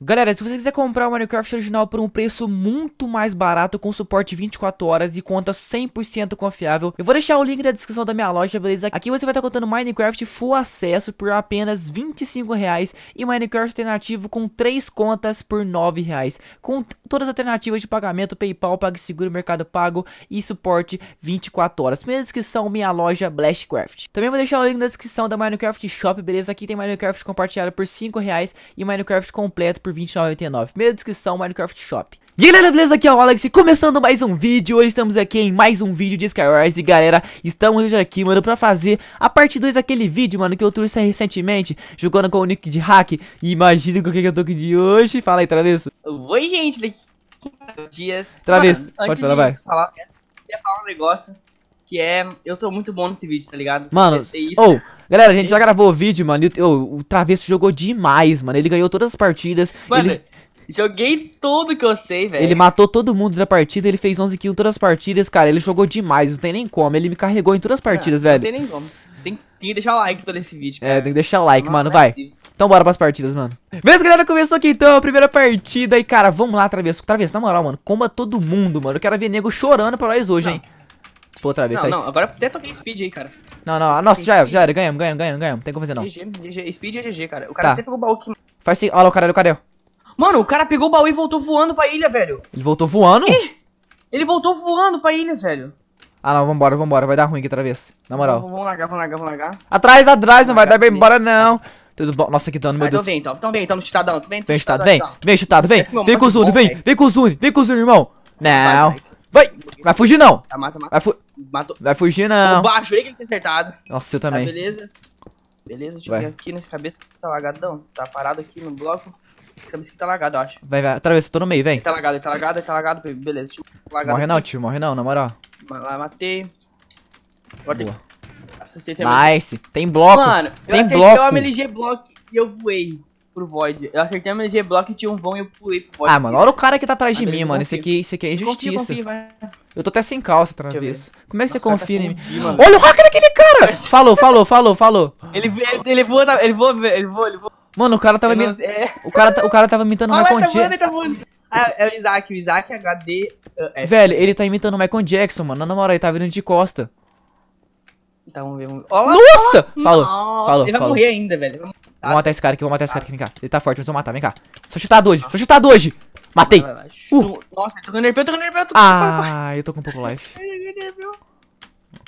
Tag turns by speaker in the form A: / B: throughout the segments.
A: Galera, se você quiser comprar o Minecraft original por um preço muito mais barato, com suporte 24 horas e conta 100% confiável, eu vou deixar o link na descrição da minha loja, beleza? Aqui você vai estar contando Minecraft full acesso por apenas 25 reais e Minecraft alternativo com 3 contas por 9 reais, com todas as alternativas de pagamento, Paypal, PagSeguro, Mercado Pago e suporte 24 horas. Primeira descrição, minha loja, Blastcraft. Também vou deixar o link na descrição da Minecraft Shop, beleza? Aqui tem Minecraft compartilhado por 5 reais e Minecraft completo por por R$29,99. Meia descrição, Minecraft Shop. E aí galera, beleza? Aqui é o Alex e começando mais um vídeo, hoje estamos aqui em mais um vídeo de Skywars E galera, estamos hoje aqui, mano, pra fazer a parte 2 daquele vídeo, mano, que eu trouxe recentemente Jogando com o nick de hack, e imagina com o que, eu tô aqui de hoje Fala aí, Travesso Oi
B: gente, daqui dias Travesso, pode falar, vai falar, eu queria falar um negócio que é. Eu tô muito bom nesse vídeo, tá ligado? mano, ou oh,
A: galera, a gente já gravou o vídeo, mano. E, o Travesso jogou demais, mano. Ele ganhou todas as partidas. Mano, ele...
B: joguei tudo que eu sei, velho. Ele matou
A: todo mundo da partida, ele fez 11 kills em todas as partidas, cara. Ele jogou demais, não tem nem como. Ele me carregou em todas as partidas, não, velho. Não tem nem como. Tem, tem que deixar o like pra esse vídeo, é, cara. É, tem que deixar o like, mano, é vai. Então bora pras partidas, mano. Beleza, galera, começou aqui então a primeira partida. E, cara, vamos lá, Travesso. Travesso, na moral, mano, coma todo mundo, mano. Eu quero ver nego chorando pra nós hoje, hein outra vez. Não, não, agora
B: tenta alguém speed aí, cara.
A: Não, não, ah, nossa, já era, já era, ganhamos, ganhamos, ganhamos, ganhamos, tem como fazer não.
B: GG, speed é GG, cara. O cara tá. até pegou o baú aqui.
A: Faz sim, olha lá o caralho, cadê?
B: Mano, o cara pegou o baú e voltou voando pra ilha, velho.
A: Ele voltou voando? Ih,
B: ele voltou voando pra ilha, velho.
A: Ah não, vambora, vambora, vai dar ruim aqui outra vez, na moral. Vamos
B: largar, vamos largar, vamos largar.
A: Atrás, atrás, não vai dar bem embora não. Tudo bom? Nossa, que dano, meu Deus. Então vem,
B: então. Então vem, então, chutadão. Vem, vem chutado, vem. Então.
A: Vem chutado, vem. Vem com o é Zune, vem. Vem com o Zune, vem com o Zune, irmão. Não. Vai, vai fugir não. Tá, vai fugir. Matou. Vai fugir, não. Baixo
B: achei que ele tinha acertado.
A: Nossa, eu também. Tá,
B: beleza. Beleza, deixa eu ver aqui nesse cabeça que tá lagadão. Tá parado aqui no bloco. Esse cabeça que tá lagado, eu acho.
A: Vai, vai. Atravessa, tô no meio, vem. Tá
B: lagado, ele tá lagado, ele tá lagado. Beleza, deixa eu Morre aqui. não, tio, morre não, na moral. Lá, matei. Agora Boa. tem... Nice,
A: tem bloco. Mano, tem eu bloco. eu acertei o MLG
B: bloco e eu voei pro Void. Eu acertei a G-Block, tinha um vão e eu pulei pro
A: Void. Ah, mano, olha o cara que tá atrás de mim, mano. Isso aqui, esse aqui é injustiça. eu tô até sem calça, travesso. Como é que você confia em mim? Olha o hacker daquele cara! falou, falou, falou, falou. Ele, ele, ele voa, ele voa, ele voa, ele voa. Mano, o cara tava me... É. O, cara, o cara tava imitando o ah, Michael tá Jackson.
B: Tá ah, é o Isaac, o Isaac é HD. É, Velho,
A: ele tá imitando o Michael Jackson, mano. Na moral, ele tá vindo de costa. Tá, vamos ver. Vamos Olá, Nossa! Falou. Falou. Ele vai morrer ainda, velho. Vamos matar esse cara aqui, vamos matar esse cara aqui. Vem cá. Ele tá forte, mas eu vou matar. Vem cá. Só chutar hoje, Só chutar hoje. Matei. Vai, vai, vai.
B: Uh. Nossa, eu tô com nerpeu, eu tô com nerpeu. eu tô com
A: Ah, eu tô com um pouco life.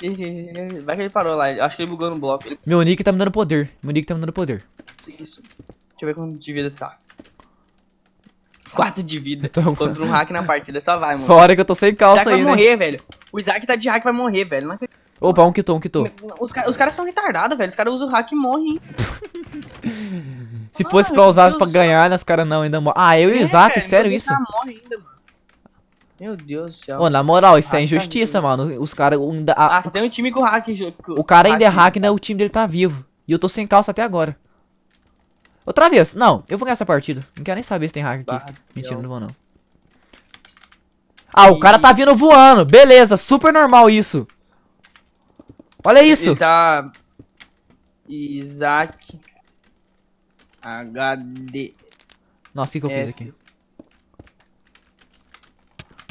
B: É vai que ele parou lá. Acho que ele bugou no bloco. Ele...
A: Meu nick tá me dando poder. Meu nick tá me dando poder.
B: Isso. Deixa eu ver quanto de vida tá.
A: Quase de vida tô... Então, contra um hack na
B: partida. Só vai, mano. Fora que eu tô sem calça ainda. O Isaac vai morrer, velho. O Isaac tá de hack vai morrer, velho. Não acredito.
A: Opa, um quitou, um quitou.
B: Os, os caras são retardados, velho. Os caras usam o hack e morrem.
A: Se fosse ah, pra usar pra ganhar, Deus. as caras não ainda morrem. Ah, eu e o é, Isaac, é, sério isso? Tá
B: morre ainda, mano. Meu Deus do céu.
A: Ô, na moral, isso é tá injustiça, mano. Os caras ainda. Ah, só tem um time com hack. Com o cara ainda é hack, é hack, né? O time dele tá vivo. E eu tô sem calça até agora. Outra vez. Não, eu vou ganhar essa partida. Não quero nem saber se tem hack aqui. Barra Mentira, não vou não. Ah, e... o cara tá vindo voando. Beleza, super normal isso. Olha isso!
B: Tá... Isaac HD.
A: Nossa, o que, que eu fiz aqui?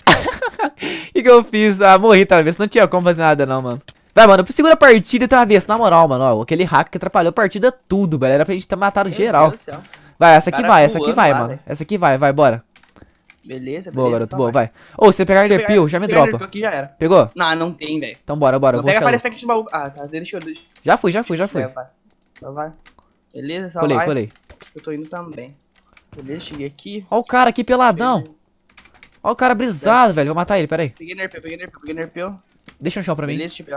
A: O que, que eu fiz? Ah, morri, Travesso. Não tinha como fazer nada, não, mano. Vai, mano, segura a partida, travessa Na moral, mano, ó, aquele hack que atrapalhou a partida tudo, velho. Era pra gente ter matado geral. Vai, essa aqui vai, essa aqui vai, mano. Essa aqui vai, vai, bora.
B: Beleza, beleza. Boa, garoto, boa, vai. Ô, você pegar Elder Peel, já me dropa. Aqui, já era. Pegou? Não, ah, não tem, velho. Então bora, bora. Não pega parece de baú. Ah, tá, deixa eu... Deixa.
A: Já fui, já fui, já fui.
B: Vai, então vai. Beleza, só colei, vai. Colei, Eu tô indo também. Beleza, cheguei
A: aqui. Ó o cara aqui peladão. Beleza. Ó o cara brisado, é. velho. Vou matar ele, peraí.
B: Peguei nerpeu, peguei nerpeu, peguei nerpeu.
A: Deixa no chão pra mim. Beleza,
B: tipo...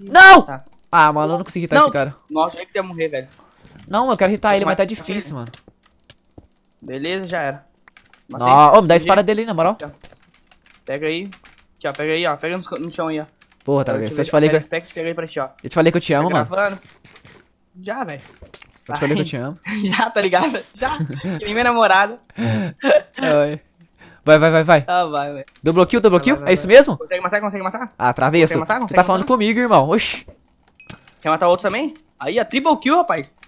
B: Não! Tá.
A: Ah, mano, eu não consegui hitar não. esse cara.
B: Nossa, é que morrer, velho.
A: Não, eu quero hitar ele, mas tá difícil, mano.
B: Beleza, já era. Matei. Ó, oh, me dá a espada dele aí, na moral. Pega aí. pega aí, ó. Pega no, no chão aí, ó.
A: Porra, tá, velho. Eu te falei que eu... pega aí pra ti,
B: ó. Eu te falei que eu te tá amo, tá mano. Já, velho.
A: Eu te falei que eu te amo.
B: Já, tá ligado? Já. que é minha namorada.
A: Oi. Vai, vai, vai, vai. Ah, vai, vai. Deu bloqueio, deu bloqueio? Vai, vai, é isso mesmo? Consegue
B: matar, consegue matar? Ah, travesso. Consegue matar, consegue Você tá matar? falando
A: comigo, irmão. Oxi.
B: Quer matar outro também? Aí, a triple kill, rapaz.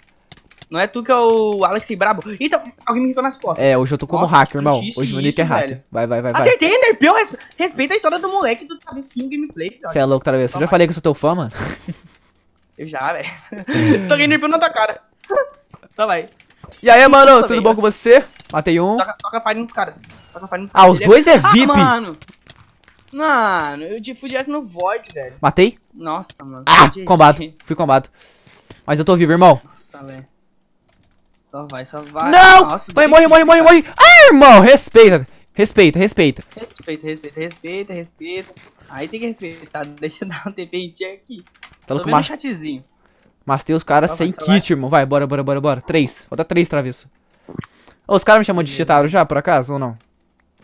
B: Não é tu que é o Alex Brabo. Então, alguém me irritou nas costas.
A: É, hoje eu tô como Nossa, hacker, irmão. Hoje meu nick é hacker. Velho. Vai, vai, vai. Acertei,
B: ah, Enderpeel. Né? Respeita a história do moleque do Travessinho Gameplay. Você é louco, Travessinho. Tá eu já falei
A: que eu sou teu fã, mano. Eu já, velho.
B: tô Enderpeel na tua cara. tá, vai.
A: E aí, mano, tudo bom com você? Matei um. Toca,
B: toca fire nos caras. Toca fire nos caras. Ah, os dois é VIP. Ah, mano. Mano, eu fui direto no void, velho. Matei? Nossa, mano. Ah,
A: combate. Fui combado. Mas eu tô vivo, irmão.
B: Nossa, velho. Só vai, só vai. Não! Nossa, vai, morre, morre, morre,
A: morre. Ah, irmão, respeita. Respeita, respeita.
B: Respeita, respeita, respeita, respeita. Aí tem que respeitar. Deixa eu dar um TP aqui. Tá louco, mas... chatezinho.
A: Mas tem os caras sem vai, kit, vai. irmão. Vai, bora, bora, bora, bora. Três. Falta três travessa. Oh, os caras me chamam de cheataro já, por acaso, ou não?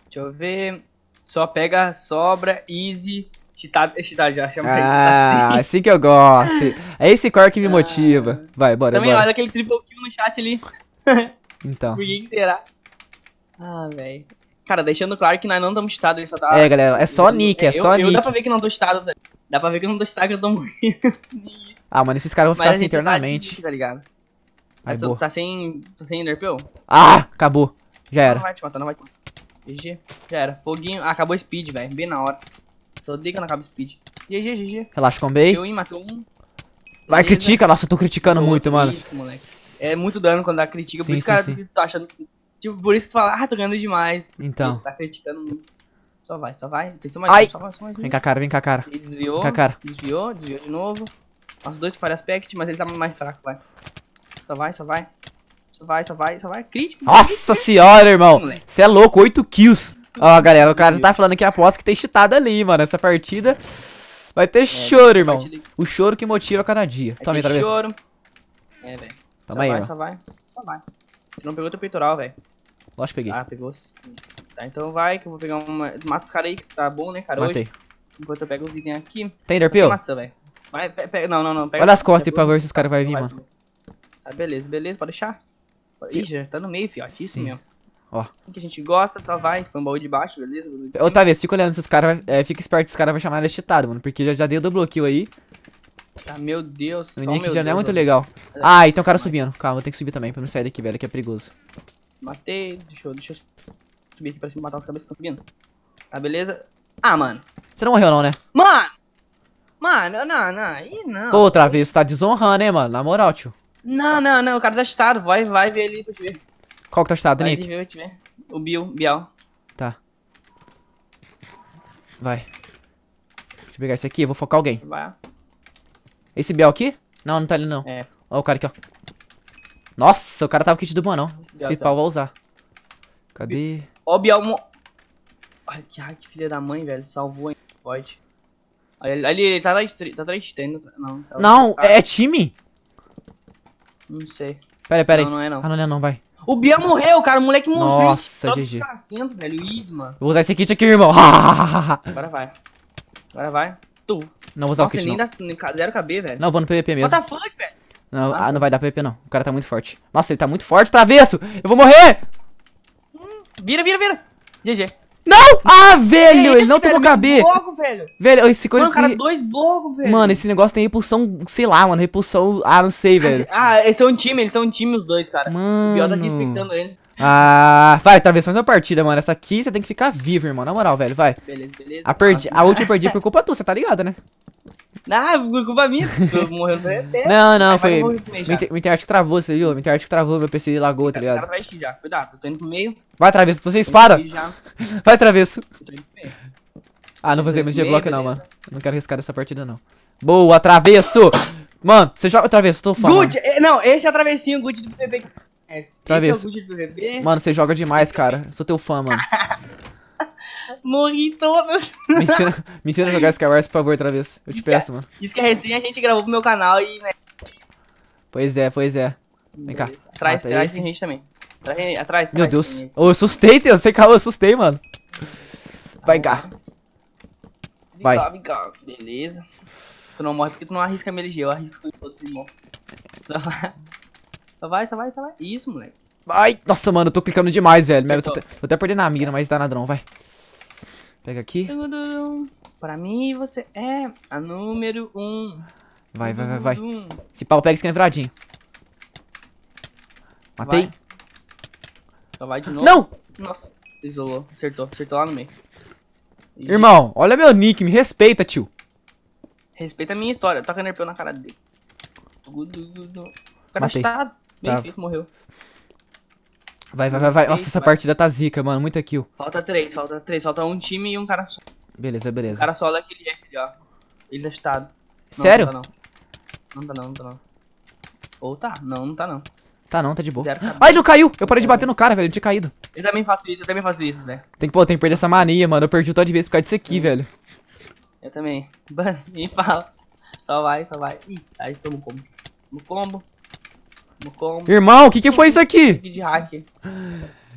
B: Deixa eu ver. Só pega, sobra, easy. Chitado, tá, chitado tá, já, chama Ah, assim. assim que eu gosto.
A: É esse core que me ah. motiva. Vai, bora, Também bora. olha
B: aquele triple kill no chat ali. então. Por que, será? Ah, velho. Cara, deixando claro que nós não estamos chitados, ele só tá... É, galera, é só nick, é, só eu, nick. Eu dá pra ver que não tô chitado, velho. Dá pra ver que eu não tô chitado, que eu tô morrendo.
A: ah, mano, esses caras vão ficar assim tá
B: eternamente. Tá ligado? Aí, tá sem, tá sem enderpeel?
A: Ah, acabou. Já era. Não vai
B: te matar, não vai te matar. GG. Já era. Foguinho. Ah, acabou speed, velho. Bem na hora. Só dei que na cabo speed. GG, GG. Relaxa, combei. Deu, hein, matou um. Vai, Beleza. critica. Nossa,
A: eu tô criticando muito, mano. Isso,
B: moleque. É muito dano quando dá critica. Sim, por isso, sim, tu tá achando... Tipo, por isso que tu fala, ah, tô ganhando demais. Então. Tá criticando muito. Só vai, só vai. Tem só mais Ai. Um, só mais um. Vem cá, cara, vem cá, cara. Ele desviou. Vem cá, cara. Desviou, desviou de novo. Os dois fora aspect, mas ele tá mais fraco, vai. Só vai, só vai. Só vai, só vai, só vai. Crítico. Nossa crítico. senhora, irmão.
A: Você é louco, 8 kills. Ó, galera, o cara tá falando que aposto que tem cheatado ali, mano. Essa partida vai ter é, choro, irmão. Partida... O choro que motiva cada dia. É Toma aí, travessa. choro.
B: É, velho. Toma só aí, vai, mano. Só vai, só vai. Você não pegou teu peitoral, velho.
A: Lógico que peguei. Ah, pegou sim.
B: Tá, então vai, que eu vou pegar uma... Mata os caras aí, que tá bom, né, cara? Matei. Hoje. Enquanto eu pego os itens aqui. Tem enderpeel? Maçã, velho. Vai, pe, Não, não, não. Pega Olha as costas aí pra ver se os
A: tá, caras vão então vir, vai, mano.
B: Ah, beleza, beleza. Pode deixar. Ih, já tá no meio, fiote. Isso mesmo. Ó. Assim que a gente gosta, só vai, baú de baixo, beleza?
A: Otávio, fica olhando esses caras, é, fica esperto, esses caras vão chamar ele cheatado, mano, porque já, já deu do bloqueio aí.
B: Ah, meu Deus, O nick já Deus, não é muito legal. É. Ah, então o cara
A: subindo. Calma, eu tenho que subir também pra não sair daqui, velho, que é perigoso.
B: Matei, deixa eu, deixa eu subir aqui pra cima matar os cabeças que estão subindo. Tá, beleza? Ah, mano.
A: Você não morreu não, né? Mano!
B: Mano, não, não, aí não. Pô,
A: outra vez, você tá desonrando, hein, mano? Na moral, tio.
B: Não, não, não, o cara tá cheatado, vai, vai ver ali pra te ver.
A: Qual que tá chutado, Vai, Nick?
B: te ver. O Bill, Bial.
A: Tá. Vai. Deixa eu pegar esse aqui, eu vou focar alguém. Vai. Esse Bial aqui? Não, não tá ali não. É. Ó o cara aqui, ó. Nossa, o cara tava kit do banão. Esse tá. pau vai usar. Cadê?
B: Ó o Bial... Mo... Ai, que, ai, que filha da mãe, velho. Salvou, hein. Pode. Ali, ali ele tá atrás tá atrás de tá, Não, tá não é, time? Não sei.
A: Pera aí, pera aí. Não, não é não. Ah, não é não, vai.
B: O Bian morreu, cara. O moleque morreu. Nossa, tá GG. Sendo, velho. Isma. Vou usar esse kit aqui, irmão. Agora vai. Agora vai. Tu. Não vou usar Nossa, o kit, nem não. Dá, zero KB, velho. Não, vou no PVP mesmo. What fuck, velho? Não, ah,
A: não vai dar PVP, não. O cara tá muito forte. Nossa, ele tá muito forte. Travesso! Eu vou morrer!
B: Hum, vira, vira, vira. GG.
A: Não! Ah, velho! ele não tomou KB! Bloco, velho. velho, esse coisa. Mano, cara,
B: dois blocos, velho. Mano, esse
A: negócio tem repulsão, sei lá, mano. Repulsão. Ah, não sei, velho.
B: Ah, eles são um time, eles são um time, os dois, cara. Mano. O Biota aqui expectando ele.
A: Ah, vai, talvez mais uma partida, mano. Essa aqui você tem que ficar vivo, irmão. Na moral, velho, vai. Beleza, beleza. A, perdi... a última eu perdi por culpa tua, você tá ligado, né?
B: Ah, culpa minha, tô morrendo Não, não, Aí foi. Minha
A: internet travou, você viu? Minha internet travou, meu PC lagou, tá ligado?
B: já, cuidado, tô indo pro meio.
A: Vai, travesso, tô sem espada. Vai, travesso. Ah, não vou fazer muito G-Block não, mano. não quero arriscar essa partida, não. Boa, travesso! Mano, você joga o travesso, tô falando. Good!
B: É, não, esse é atravessinho travessinha, good do PB. É, é travesso. É Mano,
A: você joga demais, cara. sou teu fã, mano.
B: Morri todas.
A: Me ensina, me ensina a jogar Skywars, por favor, outra vez. Eu te peço, mano.
B: Isso que é recém a gente gravou pro meu canal e, né?
A: Pois é, pois é. Vem cá. Atrás, atrás tem
B: gente também. Atrás, atrás. Meu Deus. Oh,
A: eu assustei, Deus. Você calou, eu assustei, mano. Vai cá. Vai. Vem cá,
B: vem cá. Beleza. Tu não morre porque tu não arrisca me LG. Eu arrisco todos os irmãos. Só vai. Só vai, só vai, só vai. Isso, moleque.
A: Vai! Nossa, mano, eu tô clicando demais, velho. Mano, eu tô, tô até perdendo a mira, mas dá nada não, vai. Pega aqui.
B: Pra mim, você é a número um.
A: Vai, vai, vai, vai. pega, Esse pau pega escravadinho. Matei. Vai. Só
B: então vai de novo. Não! Nossa, isolou. Acertou, acertou lá no meio. Irmão,
A: olha meu nick, me respeita, tio.
B: Respeita a minha história. Toca nerpeu na cara dele. O cara Matei. está bem tá. feito, morreu.
A: Vai, vai, vai, vai. Nossa, essa vai. partida tá zica, mano. Muita kill.
B: Falta três, falta três. Falta um time e um cara só.
A: Beleza, beleza. O cara só daquele Jeff ali, ó. Ele
B: tá chutado. Sério? Não, não, tá não. Não tá não, não tá não. Ou tá. Não, não tá não.
A: Tá não, tá de boa. Zero, Ai, não caiu! Eu parei de bater no cara, velho. Ele tinha caído.
B: Eu também faço isso, eu também faço isso, velho.
A: Tem que, pô, tem que perder essa mania, mano. Eu perdi o de vez por causa disso aqui, Sim. Hum. velho.
B: Eu também. Nem fala. Só vai, só vai. Ih, aí tomou combo. No combo. Irmão, o que, que foi isso aqui? De hack.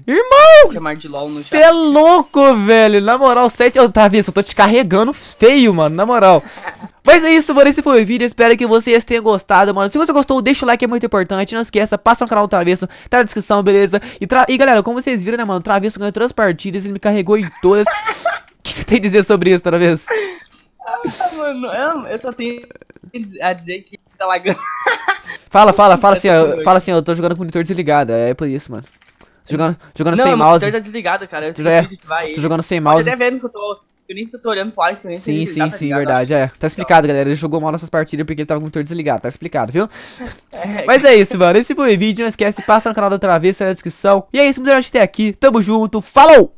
A: Irmão! Você é louco, velho. Na moral, 7. É eu tá eu tô te carregando feio, mano. Na moral. Mas é isso, mano. Esse foi o vídeo. Espero que vocês tenham gostado, mano. Se você gostou, deixa o like, é muito importante. Não esqueça, passa no canal do Travesso. Tá na descrição, beleza? E, tra... e galera, como vocês viram, né, mano? O Travesso ganhou três partidas. Ele me carregou em todas. o que você tem a dizer sobre isso, Travesso?
B: mano, eu, eu só tenho a dizer que tá lagando. Fala, fala, fala assim, ó, fala assim,
A: eu tô jogando com o monitor desligado, é por isso, mano. Jogando, jogando não, sem mouse. Não, tá desligado, cara. Eu já é, tô jogando sem mouse. Você tá vendo
B: que eu tô... Eu nem tô olhando pro Alex, eu nem sei Sim, sim, tá sim, verdade, é. Tá explicado,
A: então. galera. Ele jogou mal nessas partidas porque ele tava com o motor desligado, tá explicado, viu? É, Mas é isso, mano. Esse foi o vídeo. Não esquece, passa no canal do Travessa na descrição. E é isso, muito obrigado até aqui. Tamo junto. Falou!